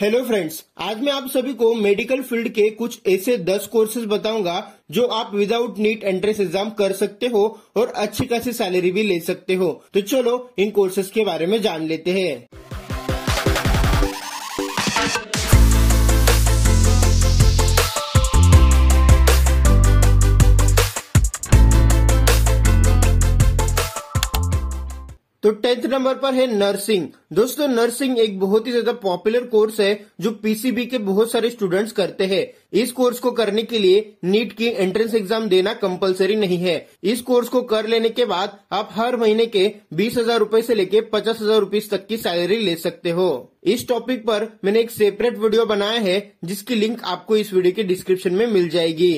hello friends आज मैं आप सभी को मेडिकल फील्ड के कुछ ऐसे 10 कोर्सेज बताऊंगा जो आप विदाउट नीट एंट्रेंस एग्जाम कर सकते हो और अच्छी खासी सैलरी भी ले सकते हो तो चलो इन कोर्सेज के बारे में जान लेते हैं तो टेंथ नंबर पर है नर्सिंग दोस्तों नर्सिंग एक बहुत ही ज्यादा पॉपुलर कोर्स है जो पीसीबी के बहुत सारे स्टूडेंट्स करते हैं इस कोर्स को करने के लिए नीट की एंट्रेंस एग्जाम देना कंपलसरी नहीं है इस कोर्स को कर लेने के बाद आप हर महीने के बीस हजार रूपए ऐसी लेके पचास हजार रूपए तक की सैलरी ले सकते हो इस टॉपिक पर मैंने एक सेपरेट वीडियो बनाया है जिसकी लिंक आपको इस वीडियो के डिस्क्रिप्शन में मिल जाएगी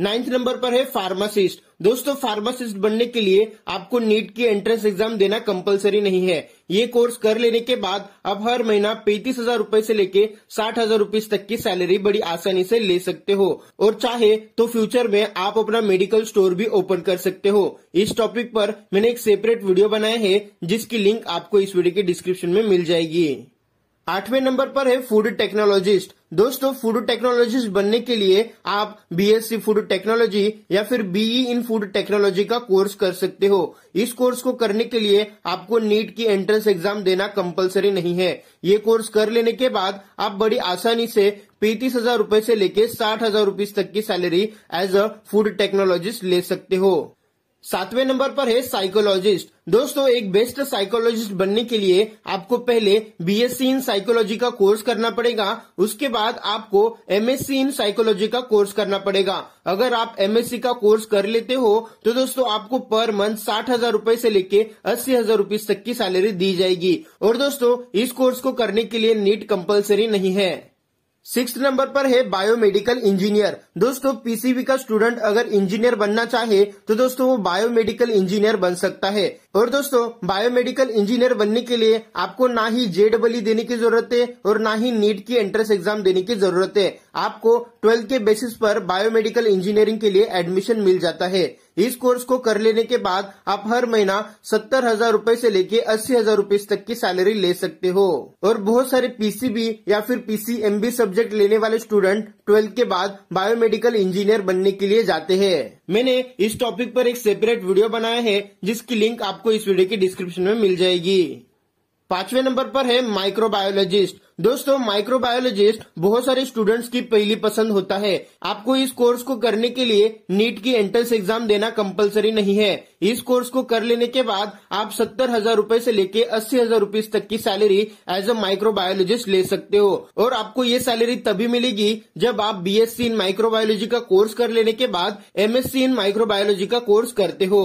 नाइन्थ नंबर पर है फार्मासिस्ट दोस्तों फार्मासिस्ट बनने के लिए आपको नीट की एंट्रेंस एग्जाम देना कंपलसरी नहीं है ये कोर्स कर लेने के बाद अब हर महीना पैंतीस हजार रूपए ऐसी लेके साठ हजार रूपीज तक की सैलरी बड़ी आसानी से ले सकते हो और चाहे तो फ्यूचर में आप अपना मेडिकल स्टोर भी ओपन कर सकते हो इस टॉपिक पर मैंने एक सेपरेट वीडियो बनाया है जिसकी लिंक आपको इस वीडियो के डिस्क्रिप्शन में मिल जाएगी आठवें नंबर पर है फूड टेक्नोलॉजिस्ट दोस्तों फूड टेक्नोलॉजिस्ट बनने के लिए आप बीएससी फूड टेक्नोलॉजी या फिर BE in e food technology का कोर्स कर सकते हो इस कोर्स को करने के लिए आपको नीट की एंट्रेंस एग्जाम देना कंपलसरी नहीं है ये कोर्स कर लेने के बाद आप बड़ी आसानी से पैंतीस हजार रूपए से लेके साठ हजार रूपीज तक की salary as a food technologist ले सकते हो सातवें नंबर पर है साइकोलॉजिस्ट दोस्तों एक बेस्ट साइकोलॉजिस्ट बनने के लिए आपको पहले बीएससी इन साइकोलॉजी का कोर्स करना पड़ेगा उसके बाद आपको एमएससी इन साइकोलॉजी का कोर्स करना पड़ेगा अगर आप एमएससी का कोर्स कर लेते हो तो दोस्तों आपको पर मंथ साठ हजार रूपए ऐसी लेके अस्सी हजार रूपए तक की सैलरी दी जाएगी और दोस्तों इस कोर्स को करने के लिए नीट कम्पल्सरी नहीं है सिक्स नंबर पर है बायोमेडिकल इंजीनियर दोस्तों पीसीबी का स्टूडेंट अगर इंजीनियर बनना चाहे तो दोस्तों वो बायोमेडिकल इंजीनियर बन सकता है और दोस्तों बायोमेडिकल इंजीनियर बनने के लिए आपको ना ही जेड बली देने की जरूरत है और ना ही नीट की एंट्रेंस एग्जाम देने की जरूरत है आपको ट्वेल्थ के बेसिस पर बायोमेडिकल इंजीनियरिंग के लिए एडमिशन मिल जाता है इस कोर्स को कर लेने के बाद आप हर महीना सत्तर हजार रूपए ऐसी लेके अस्सी हजार रूपए तक की सैलरी ले सकते हो और बहुत सारे पीसीबी या फिर पीसीएमबी सब्जेक्ट लेने वाले स्टूडेंट ट्वेल्थ के बाद बायोमेडिकल इंजीनियर बनने के लिए जाते हैं मैंने इस टॉपिक पर एक सेपरेट वीडियो बनाया है जिसकी लिंक आपको इस वीडियो के डिस्क्रिप्शन में मिल जाएगी पांचवे नंबर पर है माइक्रोबायोलॉजिस्ट दोस्तों माइक्रोबायोलॉजिस्ट बहुत सारे स्टूडेंट्स की पहली पसंद होता है आपको इस कोर्स को करने के लिए नीट की एंट्रेंस एग्जाम देना कंपलसरी नहीं है इस कोर्स को कर लेने के बाद आप सत्तर हजार रूपए ऐसी लेके अस्सी हजार रूपए तक की सैलरी एज अ माइक्रोबायोलॉजिस्ट ले सकते हो और आपको ये सैलरी तभी मिलेगी जब आप B S C in microbiology का कोर्स कर लेने के बाद M S C in microbiology का कोर्स करते हो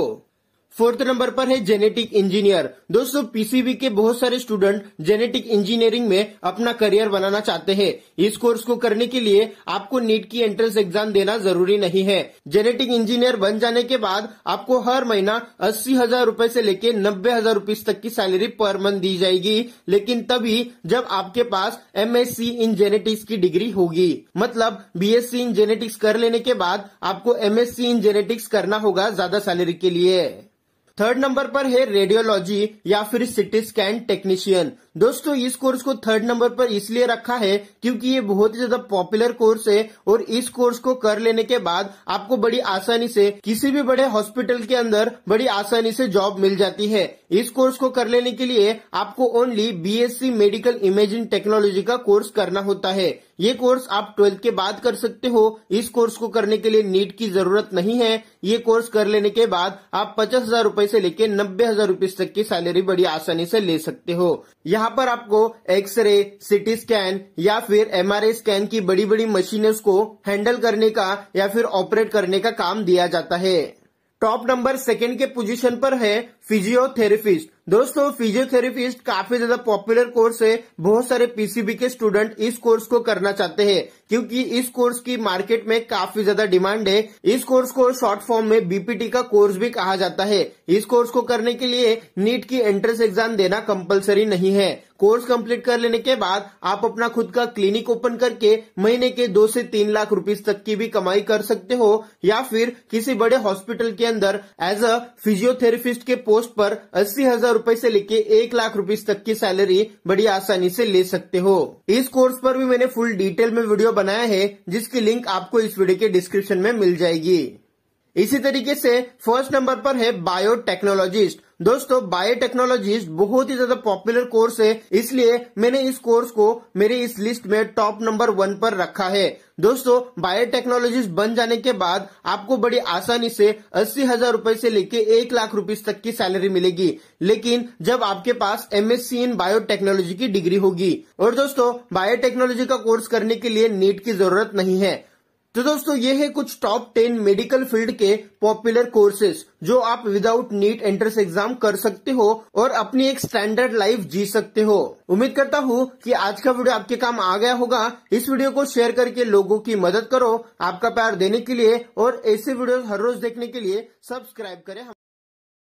फोर्थ नंबर पर है जेनेटिक इंजीनियर दोस्तों पीसीबी के बहुत सारे स्टूडेंट जेनेटिक इंजीनियरिंग में अपना करियर बनाना चाहते हैं इस कोर्स को करने के लिए आपको नीट की एंट्रेंस एग्जाम देना जरूरी नहीं है जेनेटिक इंजीनियर बन जाने के बाद आपको हर महीना अस्सी हजार रूपए ऐसी लेके नब्बे हजार रूपीज तक की सैलरी पर मंथ दी जाएगी लेकिन तभी जब आपके पास एम इन जेनेटिक्स की डिग्री होगी मतलब बी इन जेनेटिक्स कर लेने के बाद आपको एम इन जेनेटिक्स करना होगा ज्यादा सैलरी के लिए थर्ड नंबर पर है रेडियोलॉजी या फिर सिटी स्कैन टेक्नीशियन दोस्तों इस कोर्स को थर्ड नंबर पर इसलिए रखा है क्योंकि ये बहुत ही ज्यादा पॉपुलर कोर्स है और इस कोर्स को कर लेने के बाद आपको बड़ी आसानी से किसी भी बड़े हॉस्पिटल के अंदर बड़ी आसानी से जॉब मिल जाती है इस कोर्स को कर लेने के लिए आपको only BSc medical imaging technology का कोर्स करना होता है ये कोर्स आप ट्वेल्थ के बाद कर सकते हो इस कोर्स को करने के लिए नीट की जरूरत नहीं है ये कोर्स कर लेने के बाद आप पचास हजार रूपए ऐसी लेकर नब्बे हजार रूपये तक की सैलरी बड़ी आसानी से ले सकते हो यहाँ यहाँ पर आपको एक्सरे सिटी स्कैन या फिर एमआरआई स्कैन की बड़ी बड़ी मशीन को हैंडल करने का या फिर ऑपरेट करने का काम दिया जाता है टॉप नंबर सेकंड के पोजीशन पर है फिजियोथेरेपिस्ट दोस्तों फिजियोथेरेपिस्ट काफी ज्यादा पॉपुलर कोर्स है बहुत सारे पीसीबी के स्टूडेंट इस कोर्स को करना चाहते हैं क्योंकि इस कोर्स की मार्केट में काफी ज्यादा डिमांड है इस कोर्स को शॉर्ट फॉर्म में बीपीटी का कोर्स भी कहा जाता है इस कोर्स को करने के लिए नीट की एंट्रेंस एग्जाम देना कंपलसरी नहीं है कोर्स कंप्लीट कर लेने के बाद आप अपना खुद का क्लिनिक ओपन करके महीने के दो से तीन लाख रुपीज तक की भी कमाई कर सकते हो या फिर किसी बड़े हॉस्पिटल के अंदर एज अ फिजियोथेरेपिस्ट के पोस्ट पर अस्सी हजार रूपए ऐसी लेके एक लाख रुपीज तक की सैलरी बड़ी आसानी से ले सकते हो इस कोर्स पर भी मैंने फुल डिटेल में वीडियो बनाया है जिसकी लिंक आपको इस वीडियो के डिस्क्रिप्शन में मिल जाएगी इसी तरीके से फर्स्ट नंबर पर है बायोटेक्नोलॉजिस्ट दोस्तों बायोटेक्नोलॉजिस्ट बहुत ही ज्यादा पॉपुलर कोर्स है इसलिए मैंने इस कोर्स को मेरे इस लिस्ट में टॉप नंबर वन पर रखा है दोस्तों बायोटेक्नोलॉजिस्ट बन जाने के बाद आपको बड़ी आसानी से अस्सी हजार रूपए से लेके एक लाख रुपीस तक की सैलरी मिलेगी लेकिन जब आपके पास एमएससी इन बायोटेक्नोलॉजी की डिग्री होगी और दोस्तों बायोटेक्नोलॉजी का कोर्स करने के लिए नीट की जरूरत नहीं है तो दोस्तों ये है कुछ टॉप टेन मेडिकल फील्ड के पॉपुलर कोर्सेज जो आप विदाउट नीट एंट्रेंस एग्जाम कर सकते हो और अपनी एक स्टैंडर्ड लाइफ जी सकते हो उम्मीद करता हूँ कि आज का वीडियो आपके काम आ गया होगा इस वीडियो को शेयर करके लोगों की मदद करो आपका प्यार देने के लिए और ऐसे वीडियो हर रोज देखने के लिए सब्सक्राइब करें